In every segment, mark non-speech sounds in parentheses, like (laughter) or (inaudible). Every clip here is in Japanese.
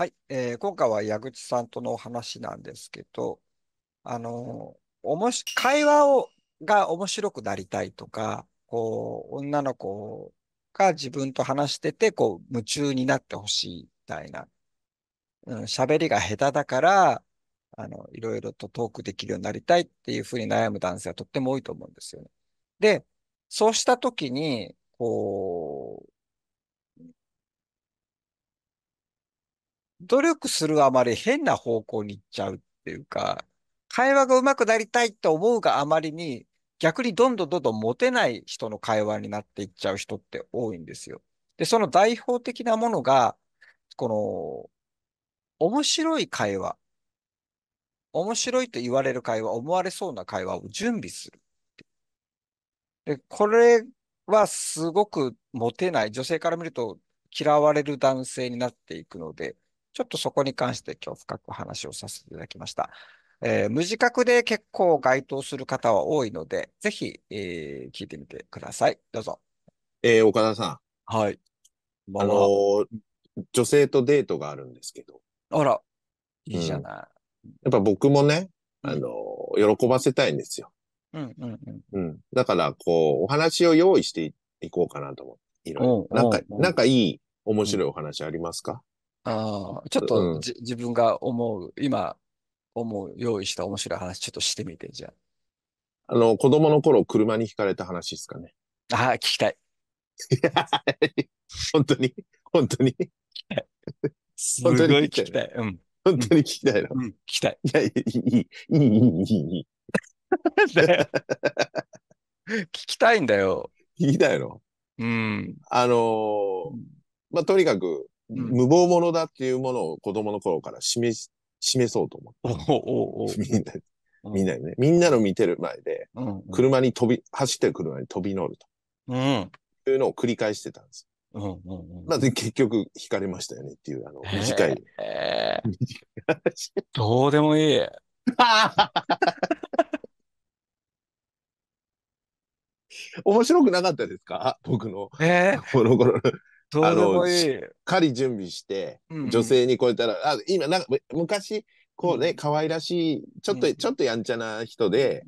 はい、えー今回は矢口さんとのお話なんですけど、あの、おもし、会話を、が面白くなりたいとか、こう、女の子が自分と話してて、こう、夢中になってほしいみたいな。うん、喋りが下手だから、あの、いろいろとトークできるようになりたいっていうふうに悩む男性はとっても多いと思うんですよね。で、そうしたときに、こう、努力するあまり変な方向に行っちゃうっていうか、会話が上手くなりたいと思うがあまりに、逆にどんどんどんどんモテない人の会話になっていっちゃう人って多いんですよ。で、その代表的なものが、この、面白い会話。面白いと言われる会話、思われそうな会話を準備する。で、これはすごくモテない。女性から見ると嫌われる男性になっていくので、ちょっとそこに関して今日深く話をさせていただきました。えー、無自覚で結構該当する方は多いので、ぜひ、えー、聞いてみてください。どうぞ。えー、岡田さん。はい。あ、のー、女性とデートがあるんですけど。あら、いいじゃない。うん、やっぱ僕もね、あのー、喜ばせたいんですよ。うんうんうん。だから、こう、お話を用意していこうかなと思って。いろいろ。なんか、なんかいい、面白いお話ありますか、ああ、ちょっと、うんじ、自分が思う、今思う、用意した面白い話、ちょっとしてみて、じゃあの、子供の頃車に轢かれた話ですかね。あ。ああ、聞きたい。い (laughs) や本当に本当にすい本当に聞聞ききたたい。うん。本当に聞きたいの。うん、聞きたい。いや、いい、いい、いい、いい、いい、(laughs) 聞きたいんだよ。聞きたいの。うん。あのーまあ、とにかく、無謀者だっていうものを子供の頃から示し、示そうと思って。(laughs) みんな、みんなね、みんなの見てる前で、車に飛び、走ってる車に飛び乗ると。うん。というのを繰り返してたんです。うんうんうん、なぜ結局惹かれましたよねっていう、あの、短い。えー、短い話。(laughs) どうでもいい。面白くなかったですか僕の。えー、こ (laughs) の頃。あの、しっかり準備して、女性にこうやったら、あ今なんか昔、こうね、可愛らしい、ちょっと、ちょっとやんちゃな人で、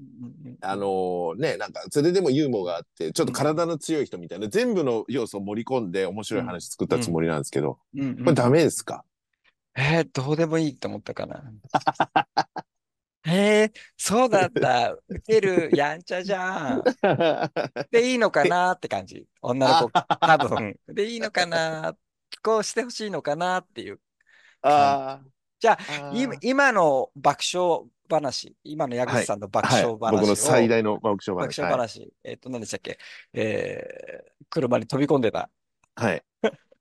あのね、なんか、それでもユーモアがあって、ちょっと体の強い人みたいな、全部の要素を盛り込んで面白い話作ったつもりなんですけど、これダメですかえどうでもいいって思ったかな。へえ、そうだった。ウケる、やんちゃじゃん。(laughs) でいいのかなって感じ。女の子、多分。でいいのかなこうしてほしいのかなっていう。あじゃあ、今今の爆笑話、今の矢口さんの爆はい、笑話僕の最大の爆笑爆話。笑話、えっ、と、何でしたっけえー、車に飛び込んでた。はい。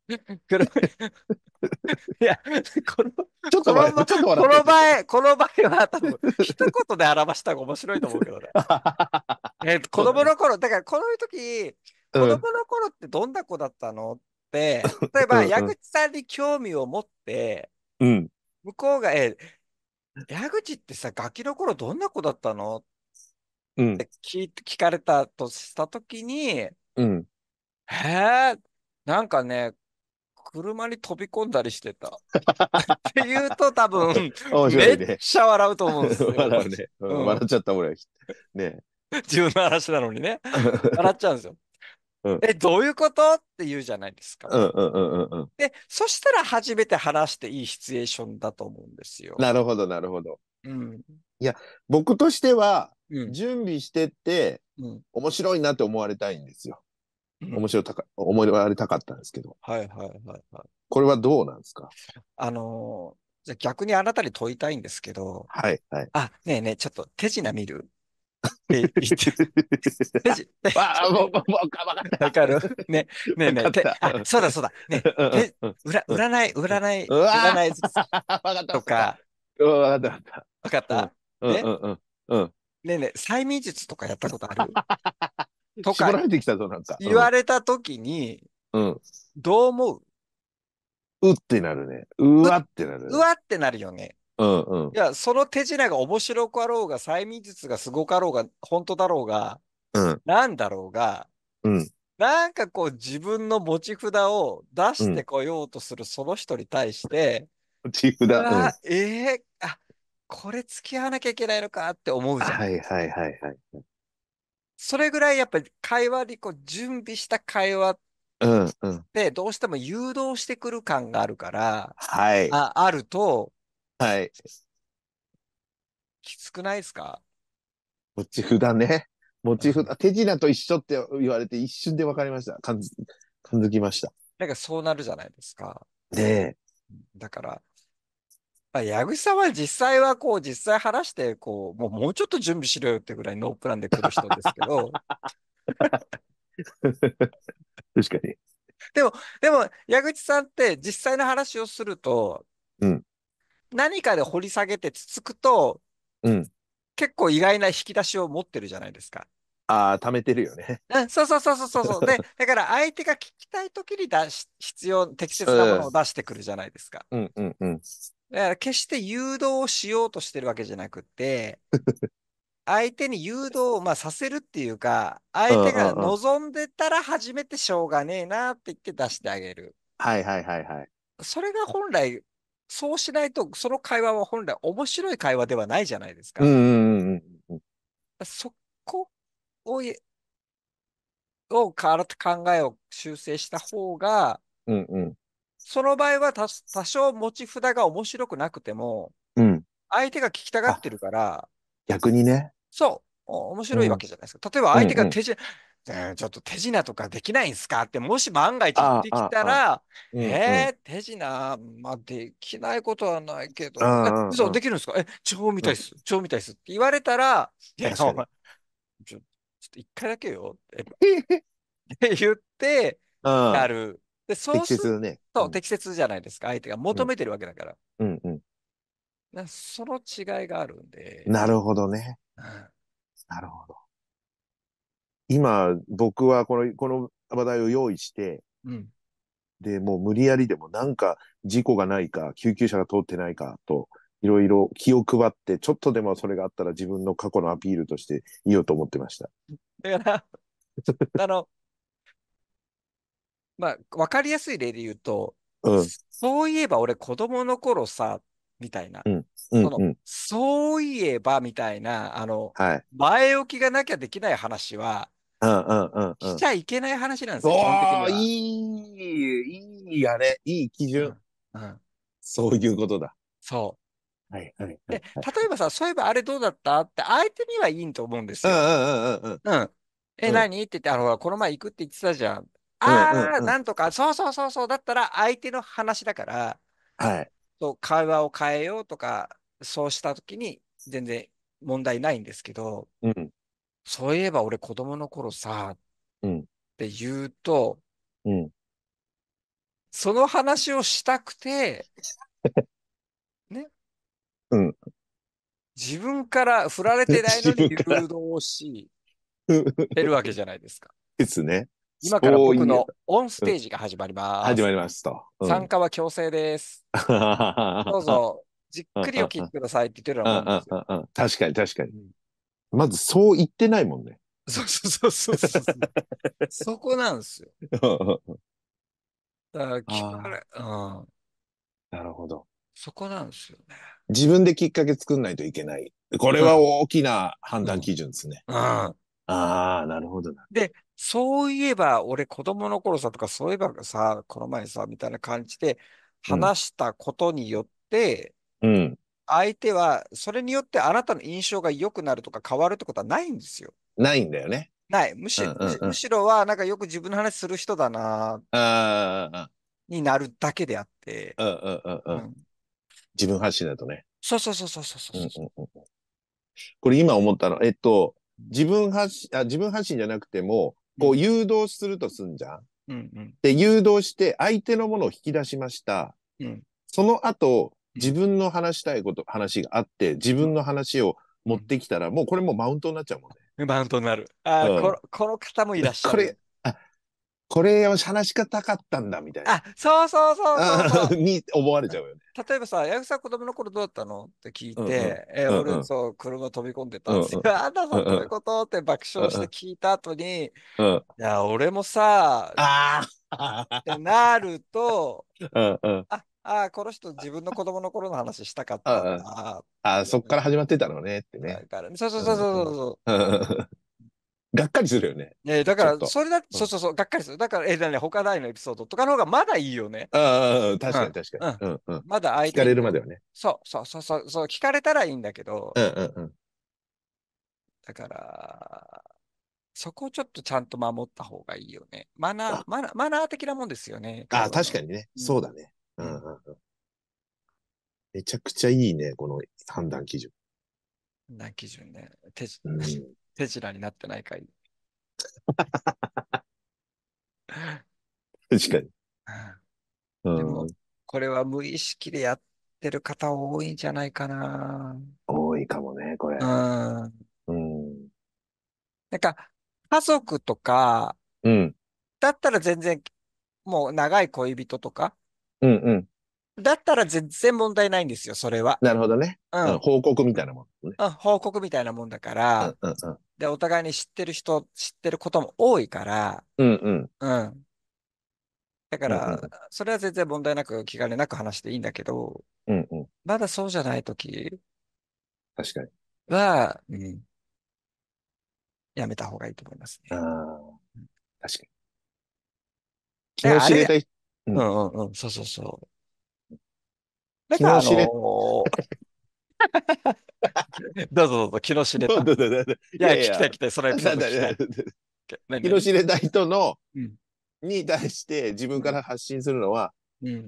(laughs) 車に (laughs) いや、この、ちょっと待って、ちょっとこの場合、この場合は多分、一言で表した方が面白いと思うけどね。(laughs) えー、子供の頃、だからこの時、子供の頃ってどんな子だったのって、例えば、矢口さんに興味を持って、うん、向こうが、えー、矢口ってさ、ガキの頃どんな子だったのって聞,、うん、聞かれたとした時に、うん、へえ、なんかね、車に飛び込んだりしてた。(laughs) っていうと多分、ね、めっちゃ笑うと思うんですよ。(laughs) 笑うね。笑っちゃった俺。ね自分の話なのにね。(laughs) 笑っちゃうんですよ。うん、え、どういうことって言うじゃないですか。で、そしたら初めて話していいシチュエーションだと思うんですよ。なるほど、なるほど。うん、いや、僕としては、うん、準備してって、面白いなって思われたいんですよ。面白たか、思いわれたかったんですけど。はいはいはいはい。これはどうなんですかあのー、じゃあ逆にあなたに問いたいんですけど。はいはい。あ、ねえねえ、ちょっと手品見るって言って。手 (laughs) 品。あ、もう、もう、わかった。わかるね、ねえねえ、そうだそうだ。ねえ、占い、占い、占いとか。わかった、わかった。わかった。ねえねえ、催眠術とかやったことある (laughs) とか、られてきたぞ、なんか。言われたときに、うん。どう思ううってなるね。うわってなる、ね、うわってなるよね。うんうん。いや、その手品が面白かろうが、催眠術がすごかろうが、本当だろうが、うん。なんだろうが、うん。なんかこう自分の持ち札を出してこようとするその人に対して、うん、持ち札、うん、ええー、あこれ付き合わなきゃいけないのかって思うじゃん。はいはいはいはい。それぐらいやっぱり会話にこう準備した会話うんで、どうしても誘導してくる感があるから、はい。ああると、はい。きつくないですか持ち札ね。持ち札、うん、手品と一緒って言われて一瞬で分かりました。感づ、感づきました。なんかそうなるじゃないですか。ねえ。だから、まあ、矢口さんは実際はこう、実際話して、こう、もうもうちょっと準備しろよってぐらいノープランで来る人ですけど。確かに。でも、でも、矢口さんって実際の話をすると、うん、何かで掘り下げてつつくと、うん、結構意外な引き出しを持ってるじゃないですか。ああ、貯めてるよね。そうそうそうそうそう。で、だから相手が聞きたい時に出し、必要、適切なものを出してくるじゃないですか。うんうんうん。だから決して誘導をしようとしてるわけじゃなくて、(laughs) 相手に誘導を、まあ、させるっていうか、相手が望んでたら初めてしょうがねえなって言って出してあげる。はいはいはいはい。それが本来、そうしないと、その会話は本来面白い会話ではないじゃないですか。そこをを考えを修正した方が、うんうん、その場合は多少持ち札が面白くなくても、うん、相手が聞きたがってるから、逆にね。そう、面白いわけじゃないですか。例えば相手が手品、うんうん、ちょっと手品とかできないんすかって、もし万が一言ってきたら、ええー、手品、まあ、できないことはないけど、そう、できるんですかえ、超見みたいっす、超方みたいっすって言われたら、いや、そう、ちょっと一回だけよって (laughs) 言って、なるでそうす適切ね。と、うん適切じゃないですか、相手が求めてるわけだから。うんうん。だその違いがあるんで。なるほどね。なるほど。今、僕はこの、この話題を用意して、うん。で、もう無理やりでもなんか事故がないか、救急車が通ってないかと、いろいろ気を配って、ちょっとでもそれがあったら自分の過去のアピールとしていようと思ってました。だから、(laughs) あの、まあ、わかりやすい例で言うと、うん、そういえば俺子供の頃さ、みたいな、うんうんうん、そういえばみたいな、あの、はい、前置きがなきゃできない話は、うんうんうんうん、しちゃいけない話なんですよ、基いい、いい、あれ、いい基準、うん、うん、そういうことだ。そう。はいはい、はい、で、例えばさ、そういえばあれどうだったって、相手にはいいと思うんですよ。うんえ、何って言って、あの、この前行くって言ってたじゃん。ああ、なんとか、そうそうそうそう、だったら相手の話だから、はい。と会話を変えようとか、そうしたときに全然問題ないんですけど、うん、そういえば俺子供の頃さ、うん、って言うと、うん、その話をしたくて、(laughs) ね、うん、自分から振られてないのに誘導し、て (laughs) るわけじゃないですか。ですね。今から僕のオンステージが始まります。始まりますと。うん、参加は強制です。(laughs) どうぞ、じっくりお聞きくださいって言ってるのは確かに確かに。うん、まずそう言ってないもんね。そうそうそうそう。(laughs) そこなんですよ。だから (laughs) れ、うん。なるほど。そこなんですよね。自分できっかけ作んないといけない。これは大きな判断基準ですね。うん、うんああ、なるほどな。で、そういえば、俺子供の頃さとか、そういえばさ、この前さ、みたいな感じで話したことによって、うん。相手は、それによってあなたの印象が良くなるとか変わるってことはないんですよ。ないんだよね。ない。むしろ、うんうん、むしろは、なんかよく自分の話する人だな、になるだけであって。うんうんうんうん、自分発信だとね。そうそうそうそうそう、うんうん、これ今思ったの、えっと、自分発信、あ自分発信じゃなくても、こう誘導するとすんじゃん。うんうん、で、誘導して相手のものを引き出しました。うん、その後、自分の話したいこと、話があって、自分の話を持ってきたら、もうこれもマウントになっちゃうもんね。マウントになる。ああ、うん、この方もいらっしゃる。これ、これを話し方かったんだみたいな。あ、そうそうそうそう (laughs) に思われちゃうよね。例えばさ、矢木さん子供の頃どうだったのって聞いて、うんうん、え、俺、そう、車飛び込んでたんですよ。うんうん、(laughs) あんなさどういうことって爆笑して聞いた後に、うんいや、俺もさ、ああってなると、うんうん、あ、ああこの人自分の子供の頃の話したかったんだ。ああ、そっから始まってたのねってね。だから、ね、そうそうそうそうそう。がっかりするよね。えー、だから、それだ、そうそうそう、がっかりする。だから、えー、だね、他大のエピソードとかの方がまだいいよね。ああ、確かに確かに。うん、うん、まだ相手。聞かれるまではね。そうそうそうそう、そう聞かれたらいいんだけど。うんうんうん。だから、そこをちょっとちゃんと守った方がいいよね。マナー、マナー、マナー的なもんですよね。ああ、確かにね。そうだね。うんうんうん。めちゃくちゃいいね、この判断基準。判断基準ね。手、うん、手品になってないかい。(laughs) 確かに。でも、これは無意識でやってる方多いんじゃないかな。多いかもね、これ。うん。うん、なんか、家族とか、うん、だったら全然、もう長い恋人とか、うんうん、だったら全然問題ないんですよ、それは。なるほどね。うん。報告みたいなもん、ね、うん、報告みたいなもんだから、うんうんうん、で、お互いに知ってる人、知ってることも多いから、うんうん。うん。だから、うんうん、それは全然問題なく気兼ねなく話していいんだけど、うんうん、まだそうじゃないとき確かに。は、うん、やめた方がいいと思いますね。ああ、確かに。気日知りたい。うん、うんうんうん、そうそうそう。なんかあのー、(laughs) どうぞどうぞ、気の知れた。いや聞きたい聞きたい、それエ聞きたい。気の知れた人の、に対して自分から発信するのは、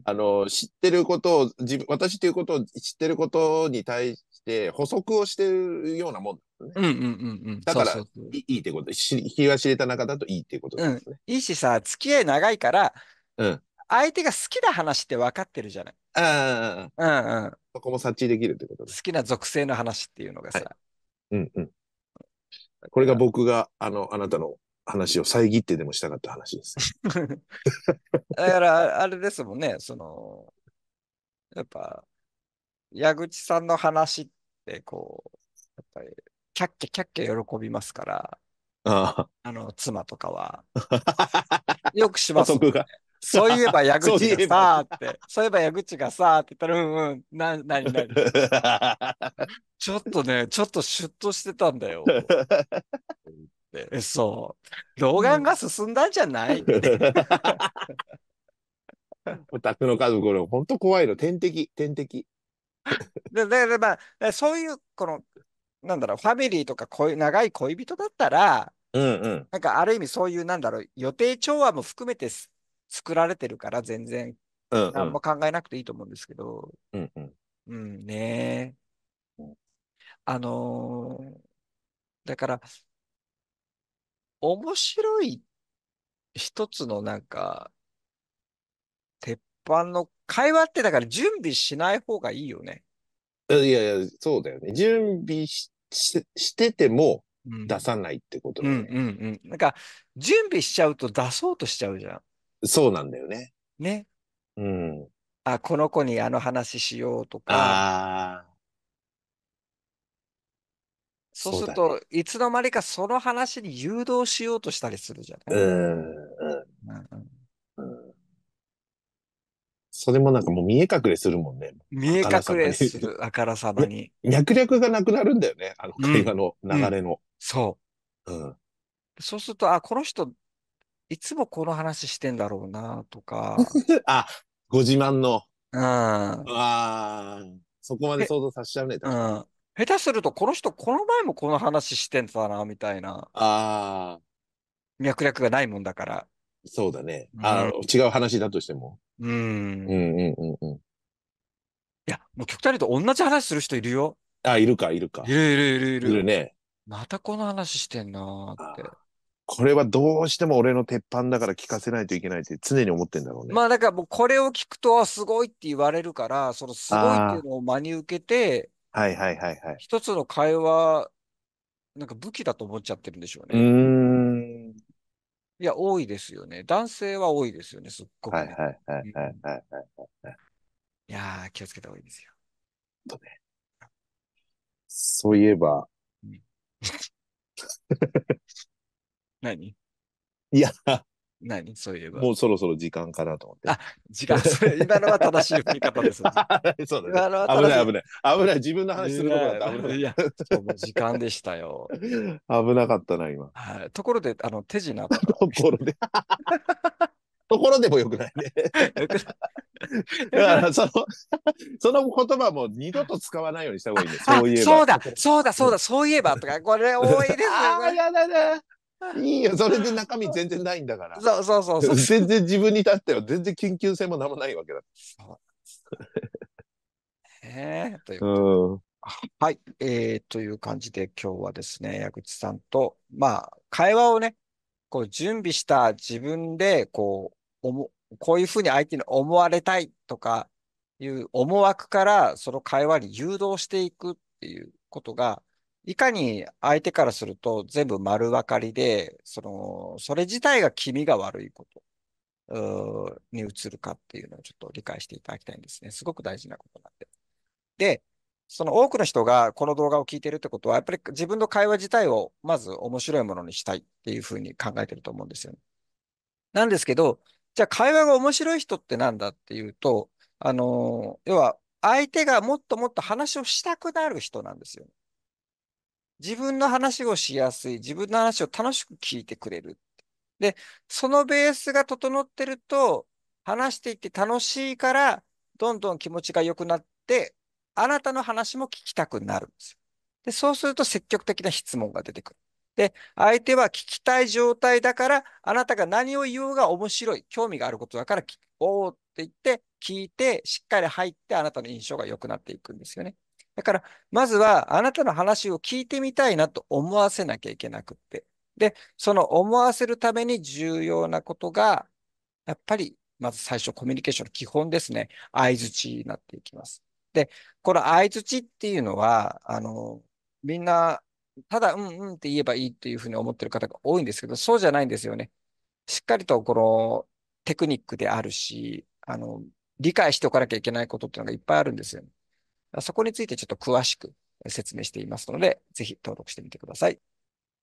あの、知ってることを、自分、私ということを知ってることに対して補足をしてるようなもんね。うんうんうんうん。だから、いいってこと。日が知れた中だといいってこといいしさ、付き合い長いから、相手が好きな話って分かってるじゃない。うんうん。そこも察知できるってことで好きな属性の話っていうのがさ、うんうん。これが僕が、あの、あなたの話を遮ってでもしたかった話です。(laughs) だから、あれですもんね、その、やっぱ、矢口さんの話って、こう、やっぱり、キャッキャキャッキャ喜びますから、ああ。あの、妻とかは。よくしますもんね。(laughs) そういえば矢口がさあって、そういえば矢口がさあって言ったら、うんうん、な、なになに。ちょっとね、ちょっとシュッとしてたんだよ。え、そう。老眼が進んだんじゃない、お宅の家族、これ、ほんと怖いの。天敵、天敵。で、で、まあ、そういう、この、なんだろう、ファミリーとか恋、長い恋人だったら、うんうん、なんかある意味そういう、なんだろう、予定調和も含めて作られてるから全然、何も考えなくていいと思うんですけど、うんうん。うんね、あのー、だから、面白い一つのなんか、鉄板の会話ってだから準備しない方がいいよね。いやいや、そうだよね。準備ししてても出さないってことだよね。うんうんうん。なんか、準備しちゃうと出そうとしちゃうじゃん。そうなんだよね。ね。うん。あ、この子にあの話しようとか、ああ、そうするね。と、いつの間にかその話に誘導しようとしたりするじゃない。うんうんうんそれもなんかもう見え隠れするもんね。見え隠れする、あからさまに。脈略がなくなるんだよね。あの会話のう流ん、れの。そう。うん。そうすると、あ、この人、いつもこの話してんだろうなとか。(laughs) あ、ご自慢の。うん。ああ、そこまで想像させちゃうね。うん。下手すると、この人、この前もこの話してんだな、みたいな。ああ。脈略がないもんだから。そうだね。あ、うん、違う話だとしても。うん。うんうんうんうん。いや、もう極端に言うと同じ話する人いるよ。あ、いるか、いるか。いるいるいるいる。いるね。またこの話してんなーって。これはどうしても俺の鉄板だから聞かせないといけないって常に思ってんだろうね。まあだからもうこれを聞くと、すごいって言われるから、そのすごいっていうのを真に受けて、はいはいはいはい。一つの会話、なんか武器だと思っちゃってるんでしょうね。うん。いや、多いですよね。男性は多いですよね、すっごく、ね。はいはいはいはいはい、い。いやー、気をつけた方がいいですよ。とね。そういえば、(laughs) 何いや、何そういえば。もうそろそろ時間かなと思って。あ、時間、それ今のは正しい見方です。(laughs) そうだ、ね、危ない危ない。危ない。自分の話すること危ない。いや、もう時間でしたよ。(laughs) 危なかったな、今。はい。ところで、あの、手品ところで。(laughs) ところでもよくないね。だからその、その言葉も二度と使わないようにした方がいいね。そういえば。そうだ、そうだ、そうだ、そういえばとか、これ多いですよね。ああ、やだな。いいよそれで中身全然ないんだからそうそうそうそう全然自分に立っては全然緊急性も何もないわけだへえという、うん、はい、えー、という感じで今日はですね矢口さんとまあ会話をねこう準備した自分でこうおもこういうふうに相手に思われたいとかいう思惑からその会話に誘導していくっていうことがいかに相手からすると全部丸分かりで、その、それ自体が気味が悪いこと、に移るかっていうのをちょっと理解していただきたいんですね。すごく大事なことなんで。で、その多くの人がこの動画を聞いてるってことは、やっぱり自分の会話自体をまず面白いものにしたいっていうふうに考えてると思うんですよね。なんですけど、じゃあ会話が面白い人ってなんだっていうと、あの、要は相手がもっともっと話をしたくなる人なんですよ、ね。自分の話をしやすい、自分の話を楽しく聞いてくれる。で、そのベースが整ってると、話していって楽しいから、どんどん気持ちが良くなって、あなたの話も聞きたくなるんですよ。で、そうすると積極的な質問が出てくる。で、相手は聞きたい状態だから、あなたが何を言おうが面白い、興味があることだから、おーって言って、聞いて、しっかり入って、あなたの印象が良くなっていくんですよね。だから、まずはあなたの話を聞いてみたいなと思わせなきゃいけなくって。で、その思わせるために重要なことが、やっぱり、まず最初、コミュニケーションの基本ですね。相づちになっていきます。で、この相づちっていうのは、あの、みんな、ただ、うんうんって言えばいいっていうふうに思ってる方が多いんですけど、そうじゃないんですよね。しっかりと、この、テクニックであるし、あの、理解しておかなきゃいけないことっていうのがいっぱいあるんですよ、ね。そこについてちょっと詳しく説明していますので、ぜひ登録してみてください。